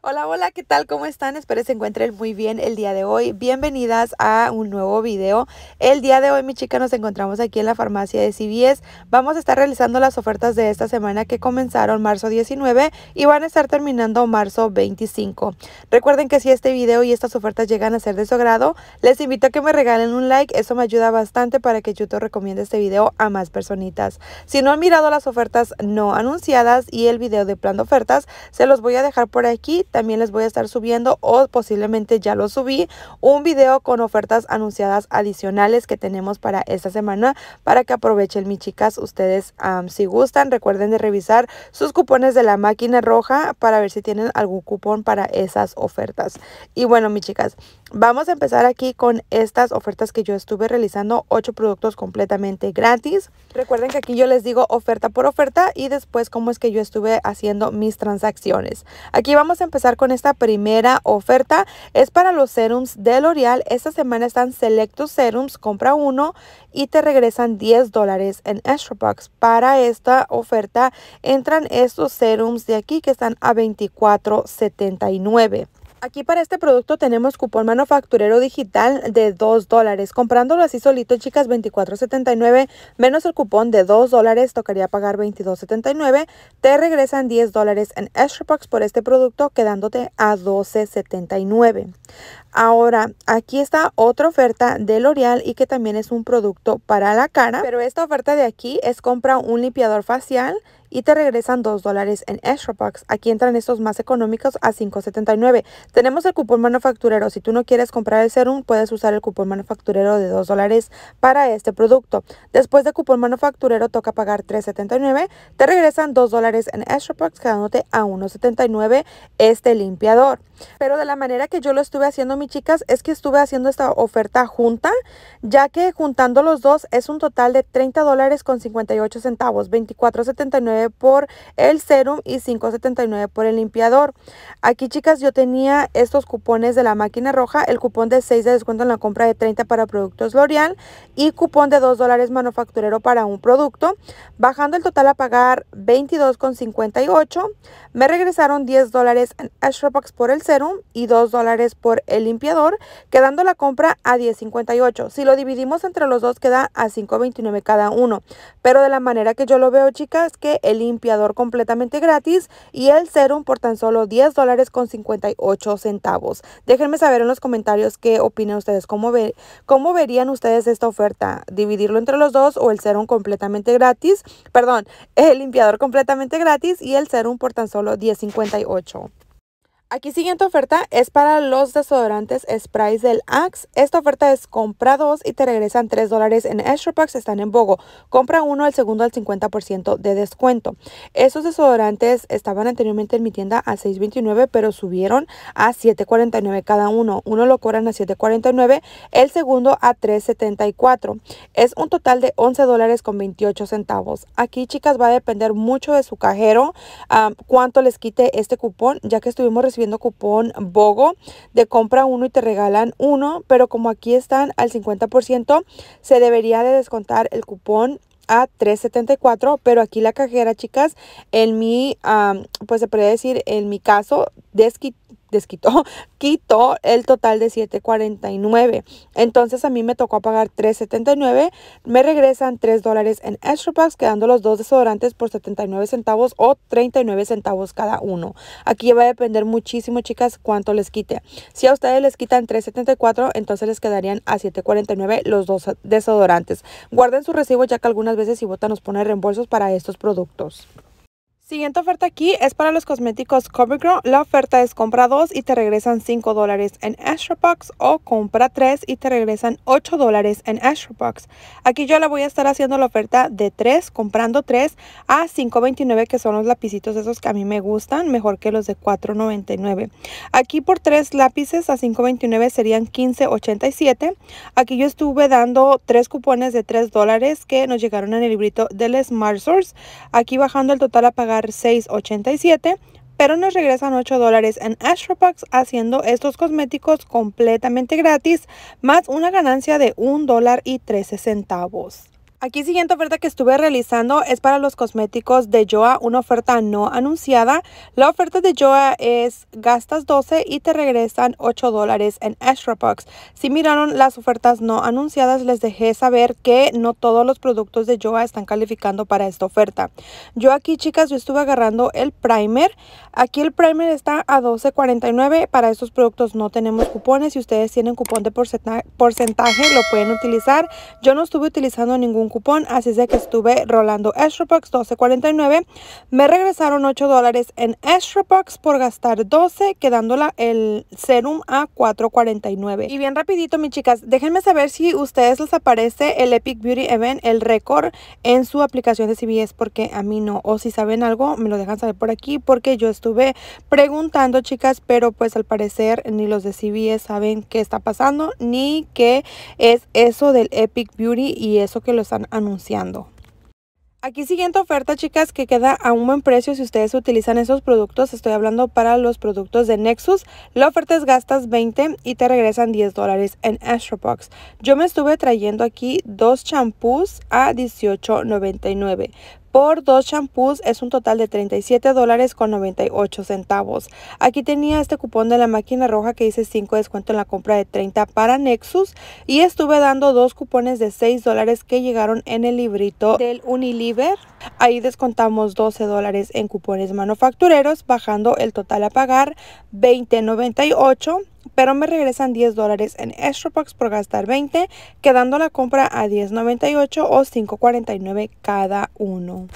Hola, hola, ¿qué tal? ¿Cómo están? Espero se encuentren muy bien el día de hoy. Bienvenidas a un nuevo video. El día de hoy, mi chica, nos encontramos aquí en la farmacia de CBS. Vamos a estar realizando las ofertas de esta semana que comenzaron marzo 19 y van a estar terminando marzo 25. Recuerden que si este video y estas ofertas llegan a ser de su agrado, les invito a que me regalen un like. Eso me ayuda bastante para que YouTube recomiende este video a más personitas. Si no han mirado las ofertas no anunciadas y el video de plan de ofertas, se los voy a dejar por aquí también les voy a estar subiendo o posiblemente ya lo subí un video con ofertas anunciadas adicionales que tenemos para esta semana para que aprovechen mis chicas ustedes si gustan recuerden de revisar sus cupones de la máquina roja para ver si tienen algún cupón para esas ofertas y bueno mis chicas Vamos a empezar aquí con estas ofertas que yo estuve realizando, 8 productos completamente gratis. Recuerden que aquí yo les digo oferta por oferta y después cómo es que yo estuve haciendo mis transacciones. Aquí vamos a empezar con esta primera oferta. Es para los serums de L'Oreal. Esta semana están Selectos Serums, compra uno y te regresan 10 dólares en Extra Para esta oferta entran estos serums de aquí que están a $24.79. Aquí para este producto tenemos cupón manufacturero digital de 2 dólares. Comprándolo así solito, chicas, $24.79 menos el cupón de 2 dólares, tocaría pagar $22.79. Te regresan 10 dólares en extra por este producto, quedándote a $12.79. Ahora, aquí está otra oferta de L'Oreal y que también es un producto para la cara. Pero esta oferta de aquí es compra un limpiador facial y te regresan 2 dólares en Extra Bucks. Aquí entran estos más económicos a $5.79. Tenemos el cupón manufacturero. Si tú no quieres comprar el serum, puedes usar el cupón manufacturero de 2 dólares para este producto. Después de cupón manufacturero toca pagar $3.79. Te regresan 2 dólares en Extra Bucks, quedándote a $1.79 este limpiador. Pero de la manera que yo lo estuve haciendo, mis chicas, es que estuve haciendo esta oferta junta, ya que juntando los dos es un total de $30 dólares con 58 centavos, $24.79 por el serum y 5.79 por el limpiador. Aquí, chicas, yo tenía estos cupones de la máquina roja, el cupón de 6 de descuento en la compra de 30 para productos L'Oreal y cupón de 2 dólares manufacturero para un producto, bajando el total a pagar 22.58. Me regresaron 10 dólares en Extra por el serum y 2 dólares por el limpiador, quedando la compra a 10.58. Si lo dividimos entre los dos queda a 5.29 cada uno. Pero de la manera que yo lo veo, chicas, que el limpiador completamente gratis y el serum por tan solo 10 dólares con 58 centavos. Déjenme saber en los comentarios qué opinan ustedes, cómo, cómo verían ustedes esta oferta, dividirlo entre los dos o el serum completamente gratis, perdón, el limpiador completamente gratis y el serum por tan solo 10.58. Aquí siguiente oferta es para los desodorantes sprays del Axe. Esta oferta es compra dos y te regresan tres dólares en Extra Packs. Están en Bogo. Compra uno, el segundo al 50% de descuento. Esos desodorantes estaban anteriormente en mi tienda a $6.29, pero subieron a $7.49 cada uno. Uno lo cobran a $7.49, el segundo a $3.74. Es un total de 11 dólares con 28 centavos. Aquí, chicas, va a depender mucho de su cajero ah, cuánto les quite este cupón, ya que estuvimos recibiendo viendo cupón BOGO de compra uno y te regalan uno, pero como aquí están al 50%, se debería de descontar el cupón a 374 pero aquí la cajera chicas en mi pues se puede decir en mi caso desquitó desquitó, quitó el total de 7.49. Entonces a mí me tocó pagar 3.79. Me regresan 3 dólares en extra packs, quedando los dos desodorantes por 79 centavos o 39 centavos cada uno. Aquí va a depender muchísimo, chicas, cuánto les quite. Si a ustedes les quitan 3.74, entonces les quedarían a 7.49 los dos desodorantes. Guarden su recibo ya que algunas veces si votan nos pone reembolsos para estos productos. Siguiente oferta aquí es para los cosméticos CoverGirl. La oferta es compra 2 y te regresan 5 dólares en Astrobox o compra 3 y te regresan 8 dólares en Astrobox Aquí yo la voy a estar haciendo la oferta de 3, comprando 3 a 5.29 que son los lapicitos esos que a mí me gustan, mejor que los de 4.99. Aquí por 3 lápices a 5.29 serían 15.87. Aquí yo estuve dando 3 cupones de 3 dólares que nos llegaron en el librito del Smart Source. Aquí bajando el total a pagar 6.87, pero nos regresan 8 dólares en astropax haciendo estos cosméticos completamente gratis, más una ganancia de y centavos Aquí siguiente oferta que estuve realizando es para los cosméticos de Joa, una oferta no anunciada. La oferta de Joa es gastas 12 y te regresan 8 dólares en extra Box. Si miraron las ofertas no anunciadas, les dejé saber que no todos los productos de Joa están calificando para esta oferta. Yo aquí, chicas, yo estuve agarrando el primer. Aquí el primer está a 12.49. Para estos productos no tenemos cupones. Si ustedes tienen cupón de porcentaje, lo pueden utilizar. Yo no estuve utilizando ningún cupón, así es de que estuve rolando Extra 12.49. Me regresaron 8 dólares en Extra por gastar 12, quedándola el serum a 4.49. Y bien rapidito, mis chicas, déjenme saber si ustedes les aparece el Epic Beauty Event, el récord, en su aplicación de CBS, porque a mí no. O si saben algo, me lo dejan saber por aquí, porque yo estuve preguntando, chicas, pero pues al parecer ni los de CBS saben qué está pasando, ni qué es eso del Epic Beauty y eso que lo están anunciando. Aquí siguiente oferta, chicas, que queda a un buen precio si ustedes utilizan esos productos. Estoy hablando para los productos de Nexus. La oferta es gastas 20 y te regresan 10 dólares en Astrobox. Yo me estuve trayendo aquí dos champús a $18.99 por dos shampoos es un total de 37 dólares con 98 centavos. Aquí tenía este cupón de la máquina roja que dice 5 descuento en la compra de 30 para Nexus y estuve dando dos cupones de 6 dólares que llegaron en el librito del Unilever. Ahí descontamos 12 dólares en cupones manufactureros bajando el total a pagar 20.98 pero me regresan 10 dólares en extra bucks por gastar 20, quedando la compra a 10.98 o 5.49 cada uno.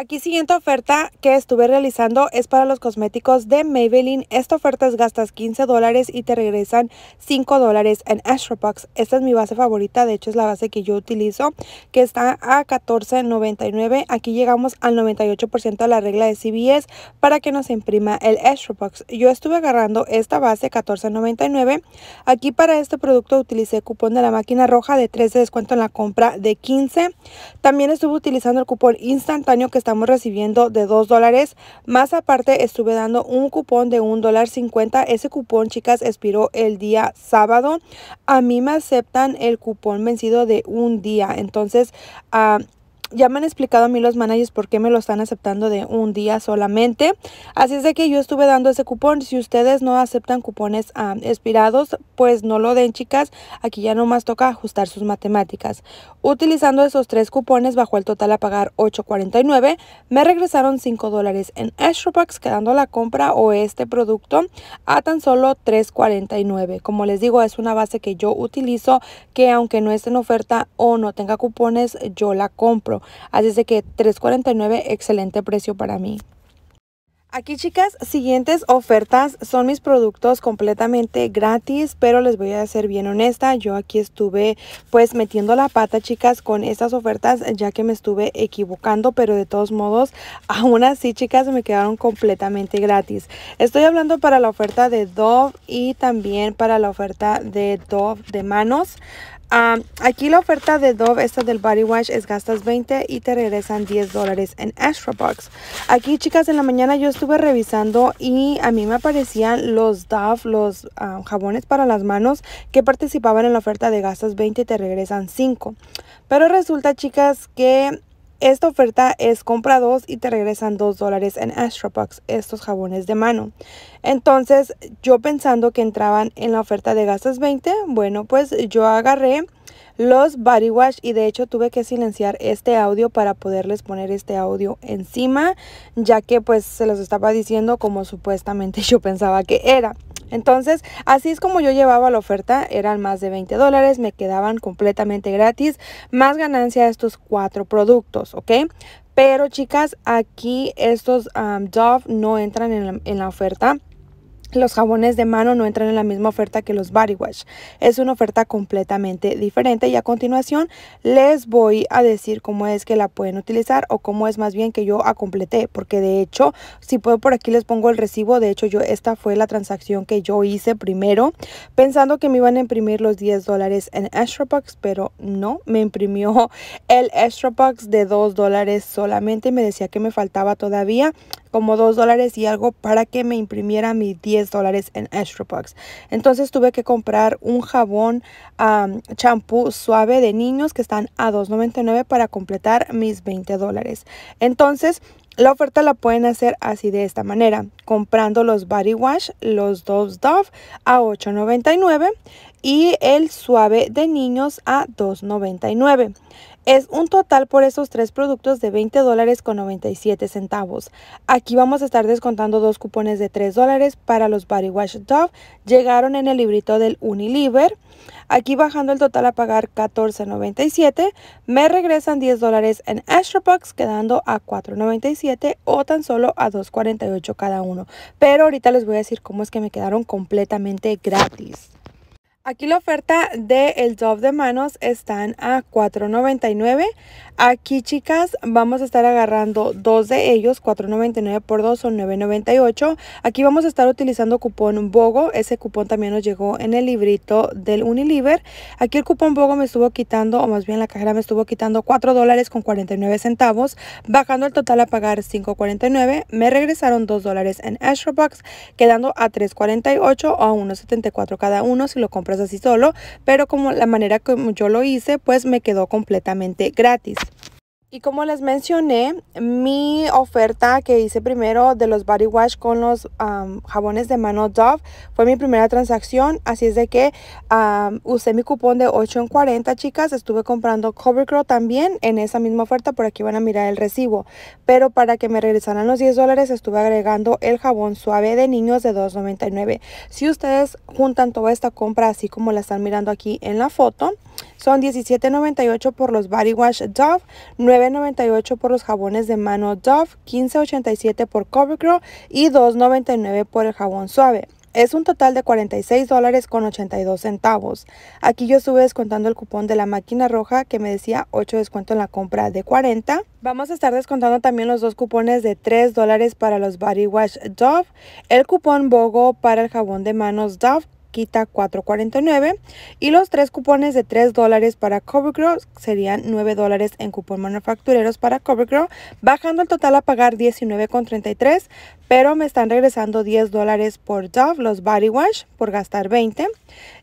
Aquí siguiente oferta que estuve realizando es para los cosméticos de Maybelline. Esta oferta es gastas 15 dólares y te regresan 5 dólares en Astrobox. Esta es mi base favorita, de hecho es la base que yo utilizo, que está a $14.99. Aquí llegamos al 98% de la regla de CBS para que nos imprima el Astrobox. Yo estuve agarrando esta base $14.99. Aquí para este producto utilicé cupón de la máquina roja de 3 de descuento en la compra de 15. También estuve utilizando el cupón instantáneo que está estamos recibiendo de 2 dólares. Más aparte, estuve dando un cupón de $1.50. dólar 50. Ese cupón, chicas, expiró el día sábado. A mí me aceptan el cupón vencido de un día. Entonces, a ah, ya me han explicado a mí los managers por qué me lo están aceptando de un día solamente. Así es de que yo estuve dando ese cupón. Si ustedes no aceptan cupones ah, expirados, pues no lo den, chicas. Aquí ya nomás toca ajustar sus matemáticas. Utilizando esos tres cupones bajo el total a pagar 8.49, me regresaron 5 dólares en Astrobox, quedando la compra o este producto a tan solo 3.49. Como les digo, es una base que yo utilizo que aunque no esté en oferta o no tenga cupones, yo la compro. Así es de que 3.49, excelente precio para mí. Aquí chicas, siguientes ofertas son mis productos completamente gratis, pero les voy a ser bien honesta, yo aquí estuve pues metiendo la pata chicas con estas ofertas ya que me estuve equivocando, pero de todos modos aún así chicas me quedaron completamente gratis. Estoy hablando para la oferta de Dove y también para la oferta de Dove de manos aquí la oferta de Dove, esta del Body Wash, es gastas 20 y te regresan 10 dólares en Extra Bucks. Aquí, chicas, en la mañana yo estuve revisando y a mí me aparecían los Dove, los jabones para las manos que participaban en la oferta de gastas 20 y te regresan 5. Pero resulta, chicas, que esta oferta es compra dos y te regresan dos dólares en Astrobox, estos jabones de mano. Entonces, yo pensando que entraban en la oferta de gasas 20, bueno, pues yo agarré los body wash y de hecho tuve que silenciar este audio para poderles poner este audio encima, ya que pues se los estaba diciendo como supuestamente yo pensaba que era. Entonces, así es como yo llevaba la oferta, eran más de 20 dólares, me quedaban completamente gratis, más ganancia estos cuatro productos, ¿ok? Pero chicas, aquí estos Dove no entran en la oferta. Los jabones de mano no entran en la misma oferta que los body wash. Es una oferta completamente diferente y a continuación les voy a decir cómo es que la pueden utilizar o cómo es más bien que yo la completé. Porque de hecho, si puedo por aquí les pongo el recibo. De hecho, yo esta fue la transacción que yo hice primero pensando que me iban a imprimir los 10 dólares en extra Pero no, me imprimió el extra de 2 dólares solamente. Me decía que me faltaba todavía como 2 dólares y algo para que me imprimiera mis 10 dólares en Astrobox. Entonces tuve que comprar un jabón champú suave de niños que están a $2.99 para completar mis 20 dólares. Entonces la oferta la pueden hacer así de esta manera, comprando los Body Wash, los Dove's Dove a $8.99 y el suave de niños a $2.99 es un total por esos tres productos de $20.97. con centavos. Aquí vamos a estar descontando dos cupones de 3 para los Body Wash Dove. Llegaron en el librito del Unilever. Aquí bajando el total a pagar 14.97, me regresan 10 en Astrobox quedando a 4.97 o tan solo a 2.48 cada uno. Pero ahorita les voy a decir cómo es que me quedaron completamente gratis. Aquí la oferta del el top de manos están a $4.99. Aquí, chicas, vamos a estar agarrando dos de ellos, $4.99 por dos son $9.98. Aquí vamos a estar utilizando cupón BOGO. Ese cupón también nos llegó en el librito del Unilever. Aquí el cupón BOGO me estuvo quitando, o más bien la cajera me estuvo quitando $4 con 49 centavos, bajando el total a pagar $5.49. Me regresaron $2 en Astrobox, quedando a $3.48 o a $1.74 cada uno si lo compras así solo, pero como la manera como yo lo hice, pues me quedó completamente gratis. Y como les mencioné, mi oferta que hice primero de los body wash con los jabones de mano Dove fue mi primera transacción. Así es de que usé mi cupón de 8 en 40, chicas. Estuve comprando CoverGirl también en esa misma oferta. Por aquí van a mirar el recibo. Pero para que me regresaran los 10 dólares, estuve agregando el jabón suave de niños de 2.99. Si ustedes juntan toda esta compra, así como la están mirando aquí en la foto, son 17.98 por los body wash Dove, 9.98 por los jabones de mano Dove, 15.87 por CoverGirl y 2.99 por el jabón suave. Es un total de $46.82. dólares con centavos. Aquí yo estuve descontando el cupón de la máquina roja que me decía 8 descuento en la compra de 40. Vamos a estar descontando también los dos cupones de 3 dólares para los Body Wash Dove, el cupón BOGO para el jabón de manos Dove 4.49 y los tres cupones de 3 dólares para CoverGirl serían 9 dólares en cupón manufactureros para CoverGirl, bajando el total a pagar 19.33, pero me están regresando 10 dólares por Dove, los Body Wash, por gastar 20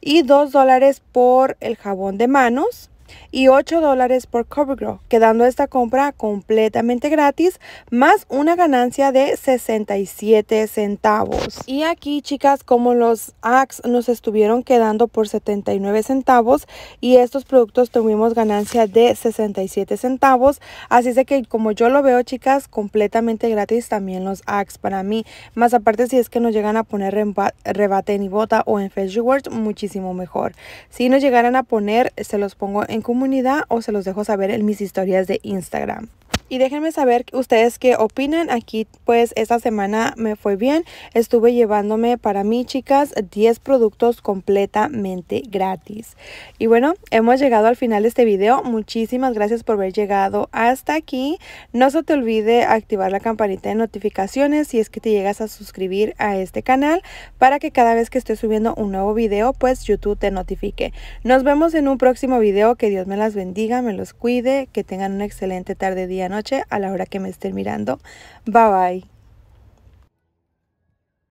y 2 dólares por el jabón de manos y 8 dólares por CoverGirl, quedando esta compra completamente gratis, más una ganancia de 67 centavos. Y aquí, chicas, como los Axe nos estuvieron quedando por 79 centavos y estos productos tuvimos ganancia de 67 centavos, así es que como yo lo veo, chicas, completamente gratis también los Axe para mí, más aparte si es que nos llegan a poner rebate en Ibota o en Fetch Rewards, muchísimo mejor. Si nos llegaran a poner, se los pongo en en comunidad o se los dejo saber en mis historias de Instagram. Y déjenme saber ustedes qué opinan. Aquí pues esta semana me fue bien. Estuve llevándome para mí, chicas, 10 productos completamente gratis. Y bueno, hemos llegado al final de este video. Muchísimas gracias por haber llegado hasta aquí. No se te olvide activar la campanita de notificaciones si es que te llegas a suscribir a este canal para que cada vez que esté subiendo un nuevo video, pues YouTube te notifique. Nos vemos en un próximo video. Que Dios me las bendiga, me los cuide, que tengan una excelente tarde, día, noche a la hora que me estén mirando. Bye bye.